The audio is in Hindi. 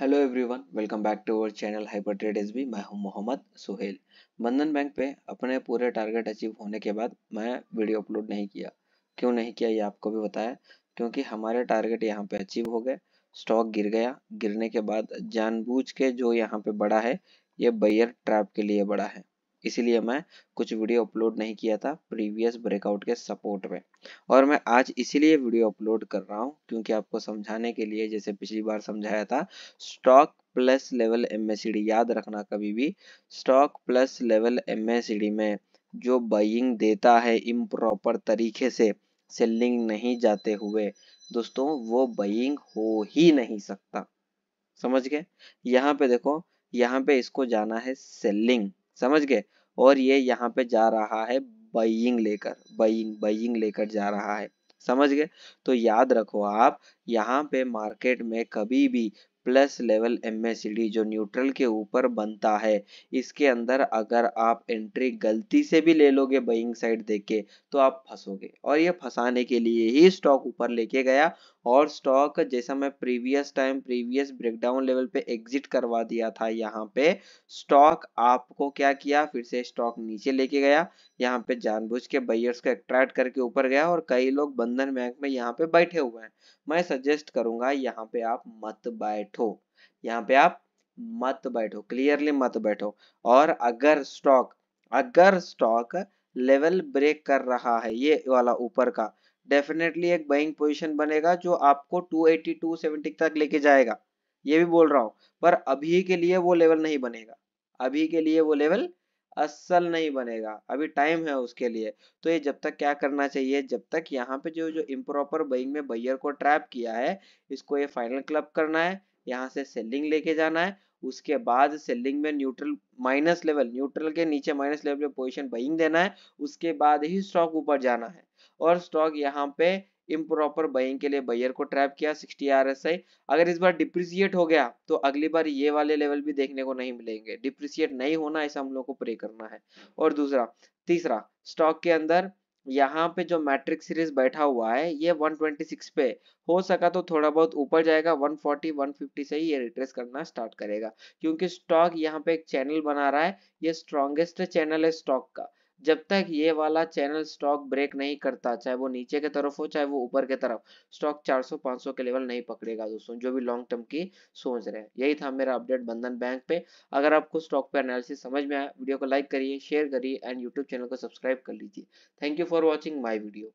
hello everyone welcome back to our channel hyper trades मैं हूं मोहम्मद सुहेल बंधन बैंक पे अपने पूरे टारगेट अचीव होने के बाद मैं वीडियो अपलोड नहीं किया क्यों नहीं किया ये आपको भी बताया क्योंकि हमारे टारगेट यहाँ पे अचीव हो गए स्टॉक गिर गया गिरने के बाद जानबूझ के जो यहाँ पे बड़ा है ये बैयर ट्रैप के लिए बड़ा है इसीलिए मैं कुछ वीडियो अपलोड नहीं किया था प्रीवियस ब्रेकआउट के सपोर्ट में और मैं आज इसीलिए वीडियो अपलोड कर रहा हूँ क्योंकि आपको समझाने के लिए जैसे पिछली बार समझाया था स्टॉक प्लस लेवल एम याद रखना कभी भी स्टॉक प्लस लेवल एम में जो बाइंग देता है इम्प्रॉपर तरीके से सेलिंग नहीं जाते हुए दोस्तों वो बाइंग हो ही नहीं सकता समझ गए यहाँ पे देखो यहाँ पे इसको जाना है सेलिंग समझ गए और ये यहाँ पे जा रहा है बइंग लेकर बइंग बइंग लेकर जा रहा है समझ गए तो याद रखो आप यहाँ पे मार्केट में कभी भी प्लस लेवल एम जो न्यूट्रल के ऊपर बनता है इसके अंदर अगर आप एंट्री गलती से भी ले लोगे बइंग साइड देख के तो आप फंसोगे और ये फंसाने के लिए ही स्टॉक ऊपर लेके गया और स्टॉक जैसा मैं previous time previous breakdown level पे एग्जिट करवा दिया था यहाँ पे स्टॉक आपको क्या किया फिर से स्टॉक नीचे लेके गया यहाँ पे जानबूझ के बायर्स को अट्रैक्ट करके ऊपर गया और कई लोग बंधन बैंक में यहाँ पे बैठे हुए हैं मैं सजेस्ट करूंगा यहाँ पे आप मत बैठ बैठो यहाँ पे आप मत बैठो क्लियरली मत बैठो और अगर स्टॉक अगर स्टॉक लेवल ब्रेक कर रहा है ये वाला ऊपर का डेफिनेटली एक बाइंग पोजीशन बनेगा जो आपको 280 270 तक लेके जाएगा ये भी बोल रहा हूँ पर अभी के लिए वो लेवल नहीं बनेगा अभी के लिए वो लेवल असल नहीं बनेगा अभी टाइम है उसके लिए तो ये जब तक क्या करना चाहिए जब तक यहाँ पे जो जो इम्प्रॉपर बइंग में बैयर को ट्रैप किया है इसको ये फाइनल क्लब करना है यहाँ से सेलिंग लेके जाना है उसके बाद सेलिंग में न्यूट्रल माइनस लेवल न्यूट्रल के नीचे माइनस लेवल पे पोजीशन बाइंग देना है उसके बाद ही स्टॉक ऊपर जाना है और स्टॉक यहाँ पे इम्प्रॉपर बाइंग के लिए बायर को ट्रैप किया 60 आर एस आई अगर इस बार डिप्रिसिएट हो गया तो अगली बार ये वाले लेवल भी देखने को नहीं मिलेंगे डिप्रिसिएट नहीं होना ऐसा हम लोग को प्रे करना है और दूसरा तीसरा स्टॉक के अंदर यहाँ पे जो मैट्रिक सीरीज बैठा हुआ है ये 126 पे हो सका तो थोड़ा बहुत ऊपर जाएगा 140 150 से ही ये रिट्रेस करना स्टार्ट करेगा क्योंकि स्टॉक यहाँ पे एक चैनल बना रहा है ये स्ट्रॉन्गेस्ट चैनल है स्टॉक का जब तक ये वाला चैनल स्टॉक ब्रेक नहीं करता चाहे वो नीचे के तरफ हो चाहे वो ऊपर के तरफ स्टॉक 400-500 के लेवल नहीं पकड़ेगा दोस्तों जो भी लॉन्ग टर्म की सोच रहे हैं यही था मेरा अपडेट बंधन बैंक पे अगर आपको स्टॉक पे एनालिसिस समझ में आया वीडियो को लाइक करिए शेयर करिए एंड यूट्यूब चैनल को सब्सक्राइब कर लीजिए thank you for watching my video